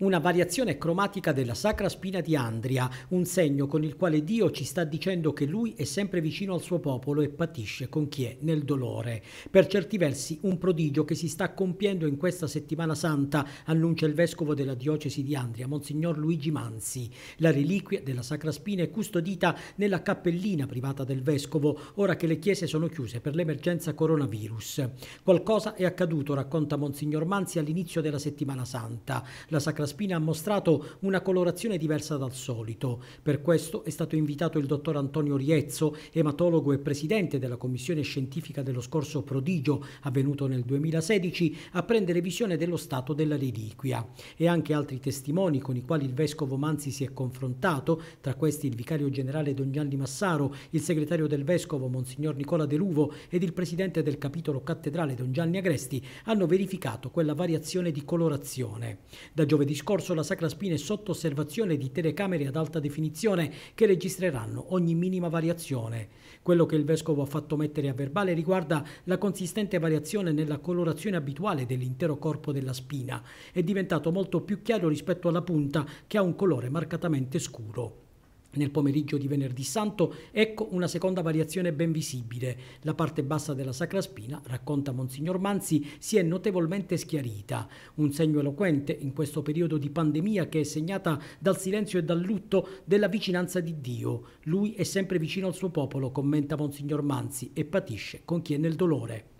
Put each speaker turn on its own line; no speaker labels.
Una variazione cromatica della sacra spina di Andria, un segno con il quale Dio ci sta dicendo che lui è sempre vicino al suo popolo e patisce con chi è nel dolore. Per certi versi un prodigio che si sta compiendo in questa settimana santa, annuncia il vescovo della diocesi di Andria, Monsignor Luigi Manzi. La reliquia della sacra spina è custodita nella cappellina privata del vescovo, ora che le chiese sono chiuse per l'emergenza coronavirus. Qualcosa è accaduto, racconta Monsignor Manzi all'inizio della settimana santa. La sacra spina ha mostrato una colorazione diversa dal solito. Per questo è stato invitato il dottor Antonio Riezzo, ematologo e presidente della commissione scientifica dello scorso prodigio avvenuto nel 2016, a prendere visione dello stato della reliquia. E anche altri testimoni con i quali il vescovo Manzi si è confrontato, tra questi il vicario generale Don Gianni Massaro, il segretario del vescovo Monsignor Nicola De Luvo ed il presidente del capitolo cattedrale Don Gianni Agresti, hanno verificato quella variazione di colorazione. Da giovedì discorso la Sacra Spina è sotto osservazione di telecamere ad alta definizione che registreranno ogni minima variazione. Quello che il Vescovo ha fatto mettere a verbale riguarda la consistente variazione nella colorazione abituale dell'intero corpo della spina. È diventato molto più chiaro rispetto alla punta che ha un colore marcatamente scuro nel pomeriggio di venerdì santo, ecco una seconda variazione ben visibile. La parte bassa della Sacra Spina, racconta Monsignor Manzi, si è notevolmente schiarita. Un segno eloquente in questo periodo di pandemia che è segnata dal silenzio e dal lutto della vicinanza di Dio. Lui è sempre vicino al suo popolo, commenta Monsignor Manzi, e patisce con chi è nel dolore.